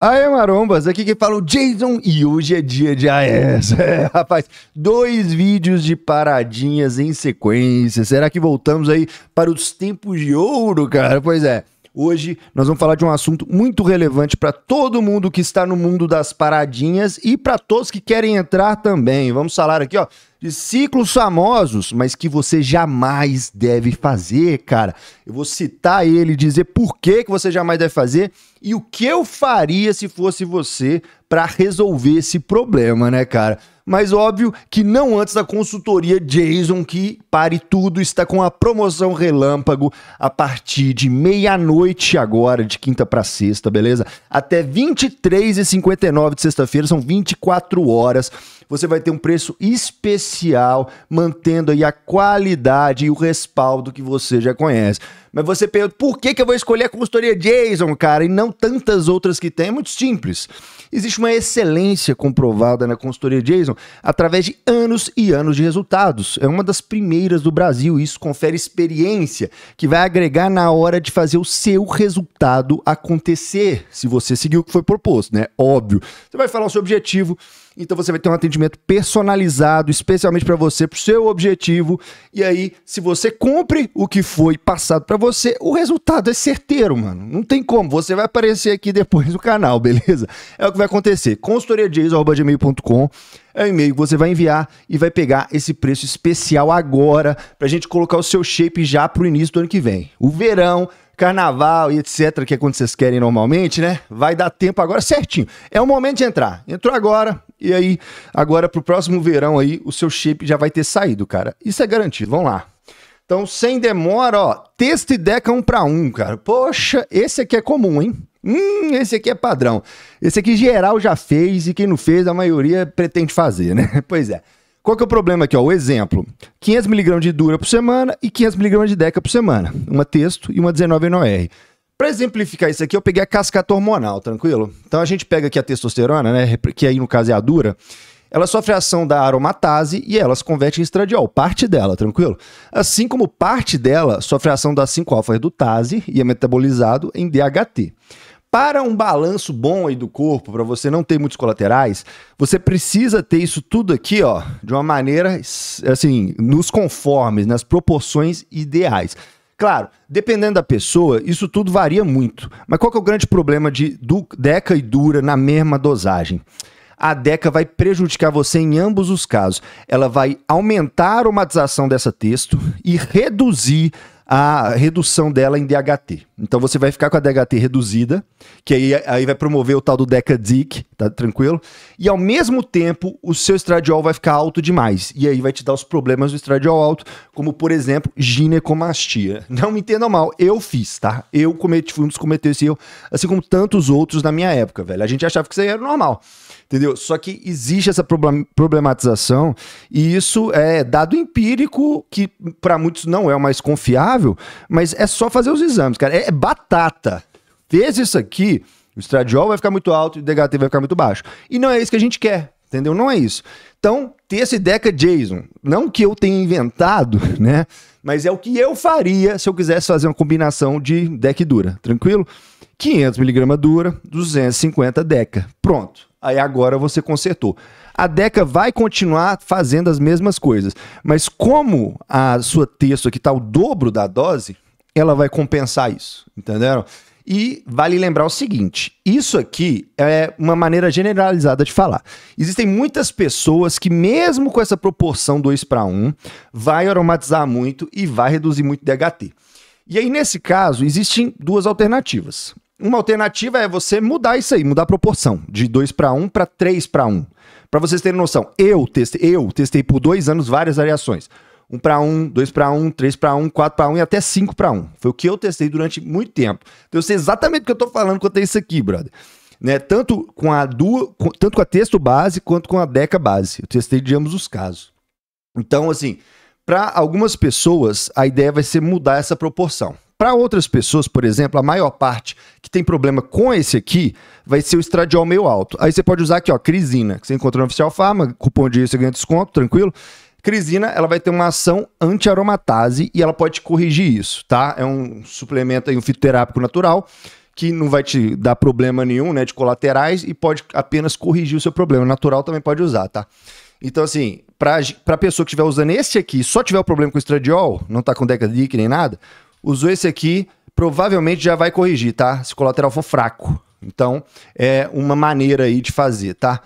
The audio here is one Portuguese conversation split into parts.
Aê, marombas! Aqui quem fala é o Jason e hoje é dia de AES. É, rapaz, dois vídeos de paradinhas em sequência. Será que voltamos aí para os tempos de ouro, cara? Pois é. Hoje nós vamos falar de um assunto muito relevante para todo mundo que está no mundo das paradinhas e para todos que querem entrar também. Vamos falar aqui, ó, de ciclos famosos, mas que você jamais deve fazer, cara. Eu vou citar ele, dizer por que, que você jamais deve fazer e o que eu faria se fosse você para resolver esse problema, né, cara? Mas óbvio que não antes da consultoria Jason, que pare tudo, está com a promoção relâmpago a partir de meia-noite agora, de quinta para sexta, beleza? Até 23h59 de sexta-feira, são 24 horas você vai ter um preço especial, mantendo aí a qualidade e o respaldo que você já conhece. Mas você pergunta, por que, que eu vou escolher a consultoria Jason, cara, e não tantas outras que tem? É muito simples. Existe uma excelência comprovada na consultoria Jason através de anos e anos de resultados. É uma das primeiras do Brasil e isso confere experiência que vai agregar na hora de fazer o seu resultado acontecer, se você seguir o que foi proposto, né? Óbvio. Você vai falar o seu objetivo, então você vai ter um atendimento personalizado, especialmente para você, para o seu objetivo. E aí, se você cumpre o que foi passado para você, o resultado é certeiro, mano. Não tem como. Você vai aparecer aqui depois no canal, beleza? É o que vai acontecer. consultoriadias.com é o e-mail que você vai enviar e vai pegar esse preço especial agora para a gente colocar o seu shape já para o início do ano que vem. O verão carnaval e etc., que é quando vocês querem normalmente, né? Vai dar tempo agora certinho. É o momento de entrar. Entrou agora, e aí, agora pro próximo verão aí, o seu shape já vai ter saído, cara. Isso é garantido. Vamos lá. Então, sem demora, ó, texto e deca um para um, cara. Poxa, esse aqui é comum, hein? Hum, esse aqui é padrão. Esse aqui geral já fez e quem não fez, a maioria pretende fazer, né? Pois é. Qual que é o problema aqui? Ó? O exemplo: 500mg de dura por semana e 500mg de deca por semana. Uma texto e uma 19 NOR. Para exemplificar isso aqui, eu peguei a cascata hormonal, tranquilo? Então a gente pega aqui a testosterona, né? Que aí no caso é a dura. Ela sofre a ação da aromatase e ela se converte em estradiol, parte dela, tranquilo? Assim como parte dela sofre a ação da 5-alfa-redutase e é metabolizado em DHT. Para um balanço bom aí do corpo, para você não ter muitos colaterais, você precisa ter isso tudo aqui, ó, de uma maneira, assim, nos conformes, nas proporções ideais. Claro, dependendo da pessoa, isso tudo varia muito. Mas qual que é o grande problema de do, deca e dura na mesma dosagem? a DECA vai prejudicar você em ambos os casos. Ela vai aumentar a aromatização dessa texto e reduzir a redução dela em DHT. Então você vai ficar com a DHT reduzida, que aí, aí vai promover o tal do Decadic, tá tranquilo? E ao mesmo tempo, o seu estradiol vai ficar alto demais. E aí vai te dar os problemas do estradiol alto, como por exemplo, ginecomastia. Não me entendam mal, eu fiz, tá? Eu cometi, fui um dos que cometeu esse erro, assim como tantos outros na minha época, velho. A gente achava que isso aí era normal. Entendeu? Só que existe essa problematização e isso é dado empírico que para muitos não é o mais confiável, mas é só fazer os exames, cara. É, é batata. Fez isso aqui, o estradiol vai ficar muito alto e o DHT vai ficar muito baixo. E não é isso que a gente quer, entendeu? Não é isso. Então, ter esse ideia, é Jason, não que eu tenha inventado, né? mas é o que eu faria se eu quisesse fazer uma combinação de deck dura, tranquilo? 500mg dura, 250 deca, pronto. Aí agora você consertou. A Deca vai continuar fazendo as mesmas coisas, mas como a sua texto aqui está o dobro da dose, ela vai compensar isso, entenderam? E vale lembrar o seguinte: isso aqui é uma maneira generalizada de falar. Existem muitas pessoas que, mesmo com essa proporção 2 para 1, vai aromatizar muito e vai reduzir muito DHT. E aí, nesse caso, existem duas alternativas. Uma alternativa é você mudar isso aí, mudar a proporção de 2 para 1 para 3 para 1. Para vocês terem noção, eu testei, eu testei por dois anos várias variações. 1 para 1, 2 para 1, 3 para 1, 4 para 1 e até 5 para 1. Foi o que eu testei durante muito tempo. Então eu sei exatamente o que eu estou falando quanto a isso aqui, brother. Né? Tanto com a duo, com, tanto com a texto base quanto com a deca base. Eu testei de ambos os casos. Então, assim, para algumas pessoas a ideia vai ser mudar essa proporção. Para outras pessoas, por exemplo, a maior parte que tem problema com esse aqui vai ser o estradiol meio alto. Aí você pode usar aqui, ó, crisina, que você encontra no Oficial Farma, cupom de você ganha desconto, tranquilo. Crisina, ela vai ter uma ação anti-aromatase e ela pode corrigir isso, tá? É um suplemento aí, um fitoterápico natural que não vai te dar problema nenhum, né, de colaterais e pode apenas corrigir o seu problema. Natural também pode usar, tá? Então, assim, para a pessoa que estiver usando esse aqui, só tiver o problema com estradiol, não tá com decadic nem nada, usou esse aqui, provavelmente já vai corrigir, tá? Se o colateral for fraco. Então, é uma maneira aí de fazer, tá?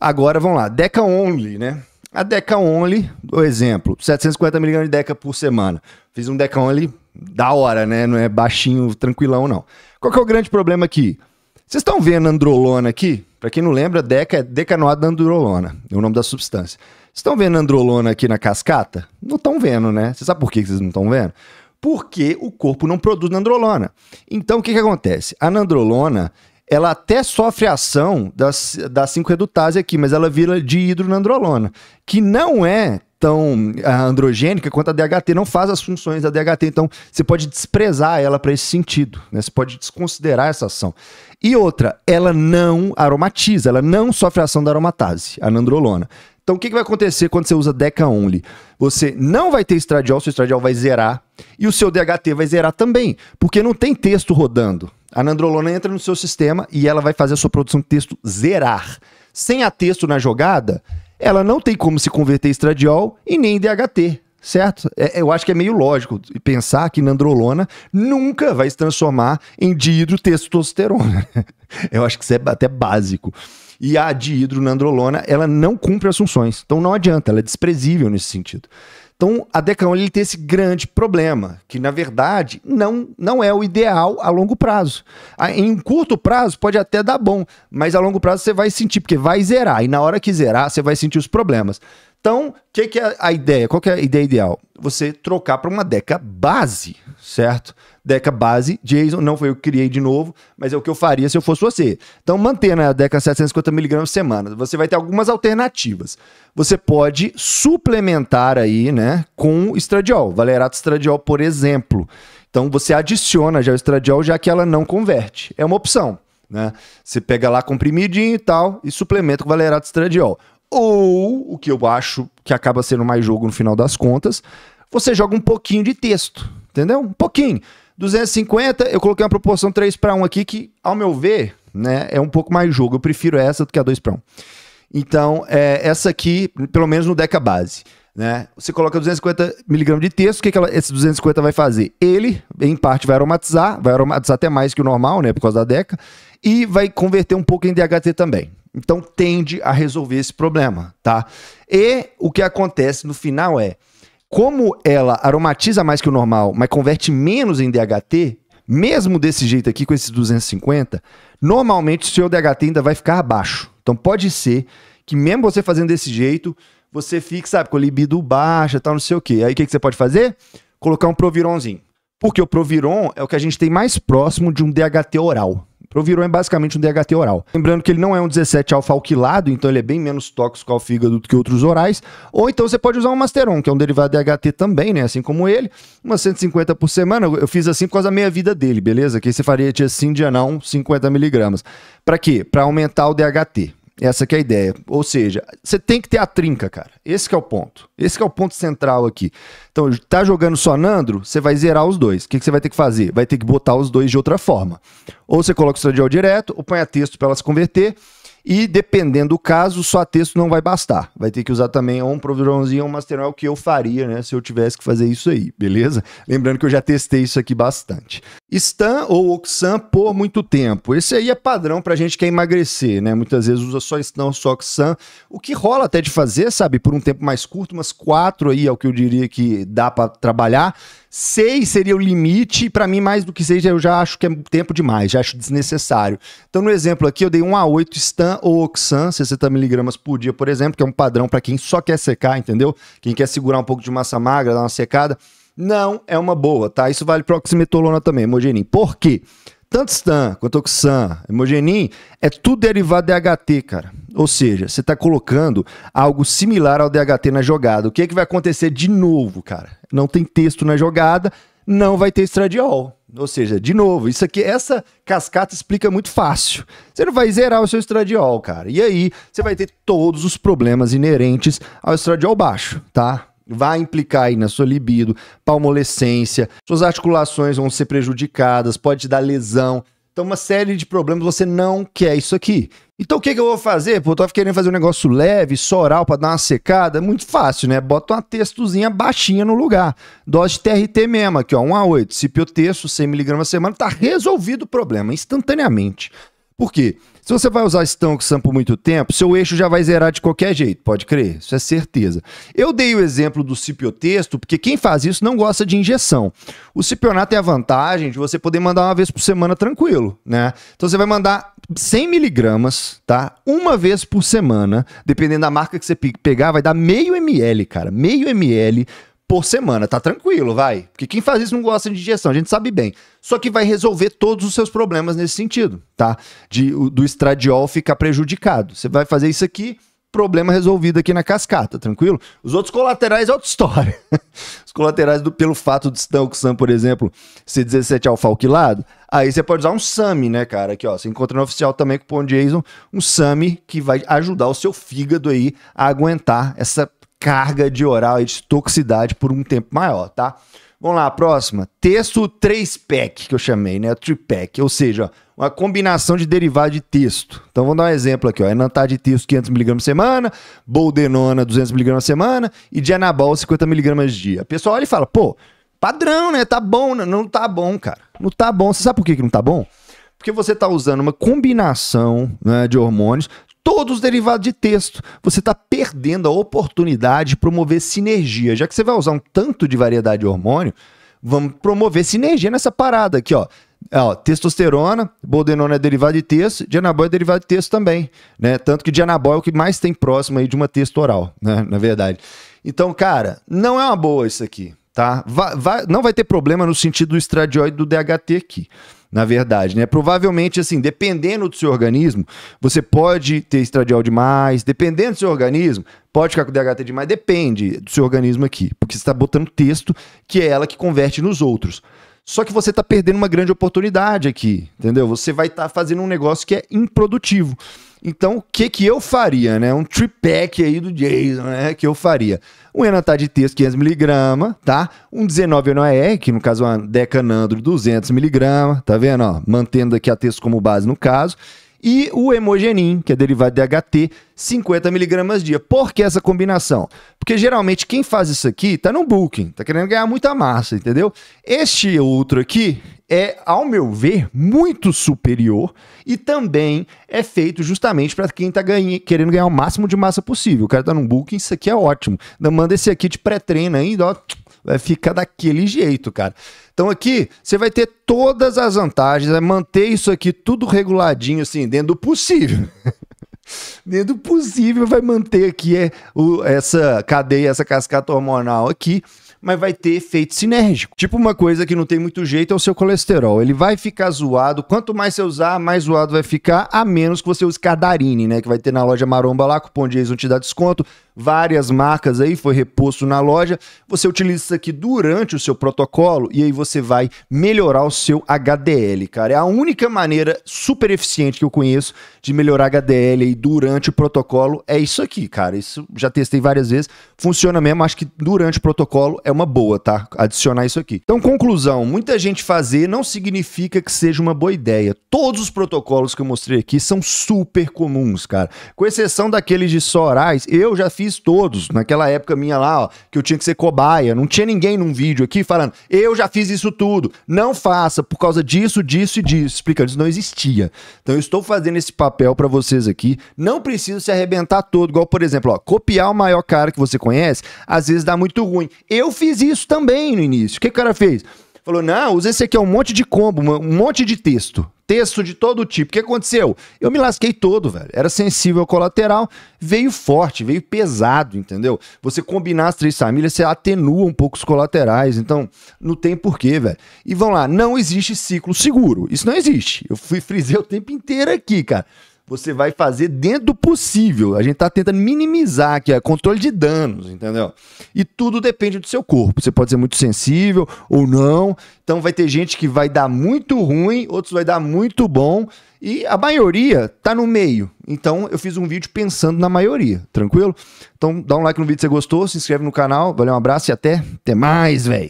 Agora, vamos lá. Deca Only, né? A Deca Only, do exemplo, 750mg de Deca por semana. Fiz um Deca Only da hora, né? Não é baixinho, tranquilão, não. Qual que é o grande problema aqui? Vocês estão vendo androlona aqui? Para quem não lembra, Deca é decanoada androlona, é o nome da substância. Vocês estão vendo androlona aqui na cascata? Não estão vendo, né? Você sabe por que vocês não estão vendo? Porque o corpo não produz nandrolona. Então, o que, que acontece? A nandrolona, ela até sofre a ação das, das 5-redutase aqui, mas ela vira de hidronandrolona, que não é tão ah, androgênica quanto a DHT, não faz as funções da DHT. Então, você pode desprezar ela para esse sentido, né? Você pode desconsiderar essa ação. E outra, ela não aromatiza, ela não sofre a ação da aromatase, a nandrolona. Então, o que, que vai acontecer quando você usa Deca Only? Você não vai ter estradiol, seu estradiol vai zerar e o seu DHT vai zerar também, porque não tem texto rodando. A nandrolona entra no seu sistema e ela vai fazer a sua produção de texto zerar. Sem a texto na jogada, ela não tem como se converter em estradiol e nem em DHT, certo? É, eu acho que é meio lógico pensar que nandrolona nunca vai se transformar em diidrotestosterona. eu acho que isso é até básico e a dihidronandrolona, ela não cumpre as funções. Então não adianta, ela é desprezível nesse sentido. Então, a Decaon ele tem esse grande problema, que na verdade não, não é o ideal a longo prazo. Em um curto prazo pode até dar bom, mas a longo prazo você vai sentir, porque vai zerar, e na hora que zerar você vai sentir os problemas. Então, o que, que, é a ideia? Qual é a ideia ideal? Você trocar para uma Deca base, certo? Deca base, JSON, não foi eu que criei de novo, mas é o que eu faria se eu fosse você. Então, manter na Deca 750mg semana. Você vai ter algumas alternativas. Você pode suplementar aí, né, com estradiol, valerato estradiol, por exemplo. Então, você adiciona já o estradiol, já que ela não converte. É uma opção, né? Você pega lá comprimidinho e tal e suplementa com valerato estradiol. Ou, o que eu acho que acaba sendo mais jogo no final das contas, você joga um pouquinho de texto entendeu? Um pouquinho. 250, eu coloquei uma proporção 3 para 1 aqui, que, ao meu ver, né, é um pouco mais jogo. Eu prefiro essa do que a 2 para 1. Então, é, essa aqui, pelo menos no Deca Base. Né? Você coloca 250 mg de texto, o que, que ela, esse 250 vai fazer? Ele, em parte, vai aromatizar, vai aromatizar até mais que o normal, né, por causa da Deca, e vai converter um pouco em DHT também. Então tende a resolver esse problema, tá? E o que acontece no final é, como ela aromatiza mais que o normal, mas converte menos em DHT, mesmo desse jeito aqui, com esses 250, normalmente o seu DHT ainda vai ficar abaixo. Então pode ser que mesmo você fazendo desse jeito, você fique, sabe, com a libido baixa, tal, não sei o quê. Aí o que, que você pode fazer? Colocar um provironzinho. Porque o proviron é o que a gente tem mais próximo de um DHT oral. Proviron é basicamente um DHT oral. Lembrando que ele não é um 17 alfa-alquilado, então ele é bem menos tóxico ao fígado do que outros orais. Ou então você pode usar um Masteron, que é um derivado DHT também, né? Assim como ele. Umas 150 por semana. Eu fiz assim por causa da meia-vida dele, beleza? Que aí você faria dia sim, dia não, 50 miligramas. Para quê? Para aumentar o DHT. Essa que é a ideia. Ou seja, você tem que ter a trinca, cara. Esse é o ponto. Esse é o ponto central aqui. Então, tá jogando só Nandro, você vai zerar os dois. O que, você vai ter que fazer? Vai ter que botar os dois de outra forma. Ou você coloca o estradiol direto, ou põe a texto para ela se converter, e dependendo do caso, só texto não vai bastar. Vai ter que usar também um providorzinho, um o que eu faria, né? Se eu tivesse que fazer isso aí, beleza? Lembrando que eu já testei isso aqui bastante. Stan ou Oxan por muito tempo. Esse aí é padrão pra gente que é emagrecer, né? Muitas vezes usa só Stan ou só Oxan. O que rola até de fazer, sabe? Por um tempo mais curto, umas quatro aí é o que eu diria que dá para trabalhar. Seis seria o limite, para mim, mais do que seis, eu já acho que é tempo demais, já acho desnecessário. Então, no exemplo aqui, eu dei 1 a 8 Stan ou Oxan, 60mg por dia, por exemplo, que é um padrão para quem só quer secar, entendeu? Quem quer segurar um pouco de massa magra, dar uma secada, não é uma boa, tá? Isso vale para oximetolona também, Mogenin. Por quê? tanto Stan quanto Oxan, Hemogenin, é tudo derivado de DHT, cara. Ou seja, você está colocando algo similar ao DHT na jogada. O que, é que vai acontecer de novo, cara? Não tem texto na jogada, não vai ter estradiol. Ou seja, de novo, isso aqui, essa cascata explica muito fácil. Você não vai zerar o seu estradiol, cara. E aí, você vai ter todos os problemas inerentes ao estradiol baixo, tá? vai implicar aí na sua libido, palmolescência, suas articulações vão ser prejudicadas, pode dar lesão. Então, uma série de problemas, você não quer isso aqui. Então, o que, que eu vou fazer? Pô, eu tô querendo fazer um negócio leve, soral, para dar uma secada. Muito fácil, né? Bota uma textozinha baixinha no lugar. Dose de TRT mesmo, aqui, ó, 1 a 8. texto, 100mg a semana, tá resolvido o problema, instantaneamente. Por quê? Se você vai usar esse tanque por muito tempo, seu eixo já vai zerar de qualquer jeito, pode crer, isso é certeza. Eu dei o exemplo do cipiotexto, porque quem faz isso não gosta de injeção. O cipionato tem é a vantagem de você poder mandar uma vez por semana tranquilo, né? Então você vai mandar 100 miligramas, tá? Uma vez por semana, dependendo da marca que você pegar, vai dar meio ml, cara, meio ml por semana, tá tranquilo, vai. Porque quem faz isso não gosta de digestão, a gente sabe bem. Só que vai resolver todos os seus problemas nesse sentido, tá? De, do estradiol ficar prejudicado. Você vai fazer isso aqui, problema resolvido aqui na cascata, tranquilo? Os outros colaterais é outra história. Os colaterais do, pelo fato de Stancoxan, por exemplo, ser 17 alfalquilado, aí você pode usar um SAMI, né, cara? Aqui, ó, você encontra no oficial também com o Jason, um SAMI que vai ajudar o seu fígado aí a aguentar essa carga de oral e de toxicidade por um tempo maior, tá? Vamos lá, próxima. Texto 3-pack, que eu chamei, né? 3-pack, ou seja, uma combinação de derivado de texto. Então, vamos dar um exemplo aqui, ó. Enantar é de texto 500mg por semana, boldenona 200mg por semana e dianabol 50mg dia. O pessoal olha e fala, pô, padrão, né? Tá bom. Não, né? não tá bom, cara. Não tá bom. Você sabe por que não tá bom? Porque você tá usando uma combinação né, de hormônios todos derivados de texto. Você está perdendo a oportunidade de promover sinergia. Já que você vai usar um tanto de variedade de hormônio, vamos promover sinergia nessa parada aqui, ó. Ah, ó, testosterona, boldenona é derivado de texto, dianabol é derivado de texto também, né? Tanto que dianabol é o que mais tem próximo aí de uma texto oral, né? Na verdade. Então, cara, não é uma boa isso aqui, tá? Vai, vai, não vai ter problema no sentido do estradióide do DHT aqui na verdade, né? Provavelmente, assim, dependendo do seu organismo, você pode ter estradiol demais, dependendo do seu organismo, pode ficar com DHT demais, depende do seu organismo aqui, porque você está botando texto que é ela que converte nos outros. Só que você está perdendo uma grande oportunidade aqui, entendeu? Você vai estar tá fazendo um negócio que é improdutivo. Então, o que que eu faria, né? Um tripack aí do Jason, né? Que eu faria. Um tá de texto 500mg, tá? Um 19NAE, é, que no caso é uma Decanandro 200mg, tá vendo? Ó, mantendo aqui a texto como base no caso e o hemogenin, que é derivado de HT, 50 miligramas dia. Por que essa combinação? Porque geralmente quem faz isso aqui tá no booking, tá querendo ganhar muita massa, entendeu? Este outro aqui é, ao meu ver, muito superior e também é feito justamente para quem tá ganha, querendo ganhar o máximo de massa possível. O cara tá no booking, isso aqui é ótimo. Manda esse aqui de pré-treino ainda, ó vai ficar daquele jeito, cara. Então aqui você vai ter todas as vantagens, vai manter isso aqui tudo reguladinho, assim, dentro do possível. dentro do possível vai manter aqui é, o, essa cadeia, essa cascata hormonal aqui, mas vai ter efeito sinérgico. Tipo uma coisa que não tem muito jeito é o seu colesterol. Ele vai ficar zoado. Quanto mais você usar, mais zoado vai ficar, a menos que você use Cardarine, né? Que vai ter na loja Maromba lá, cupom de não te dá desconto várias marcas aí, foi reposto na loja. Você utiliza isso aqui durante o seu protocolo e aí você vai melhorar o seu HDL, cara. É a única maneira super eficiente que eu conheço de melhorar HDL aí durante o protocolo é isso aqui, cara. Isso já testei várias vezes, funciona mesmo, acho que durante o protocolo é uma boa, tá? Adicionar isso aqui. Então, conclusão, muita gente fazer não significa que seja uma boa ideia. Todos os protocolos que eu mostrei aqui são super comuns, cara. Com exceção daqueles de Sorais, eu já fiz fiz todos. Naquela época minha lá, ó, que eu tinha que ser cobaia. Não tinha ninguém num vídeo aqui falando, eu já fiz isso tudo. Não faça por causa disso, disso e disso. Explicando, isso não existia. Então eu estou fazendo esse papel para vocês aqui. Não precisa se arrebentar todo. Igual, por exemplo, ó, copiar o maior cara que você conhece, às vezes dá muito ruim. Eu fiz isso também no início. O que o cara fez? Falou, não, usa esse aqui, é um monte de combo, um monte de texto. Texto de todo tipo. O que aconteceu? Eu me lasquei todo, velho. Era sensível ao colateral, veio forte, veio pesado, entendeu? Você combinar as três famílias, você atenua um pouco os colaterais. Então, não tem porquê, velho. E vão lá, não existe ciclo seguro. Isso não existe. Eu fui frisar o tempo inteiro aqui, cara você vai fazer dentro do possível. A gente está tentando minimizar aqui, é controle de danos, entendeu? E tudo depende do seu corpo. Você pode ser muito sensível ou não. Então vai ter gente que vai dar muito ruim, outros vai dar muito bom. E a maioria tá no meio. Então eu fiz um vídeo pensando na maioria, tranquilo? Então dá um like no vídeo se você gostou, se inscreve no canal, valeu, um abraço e até, até mais, velho.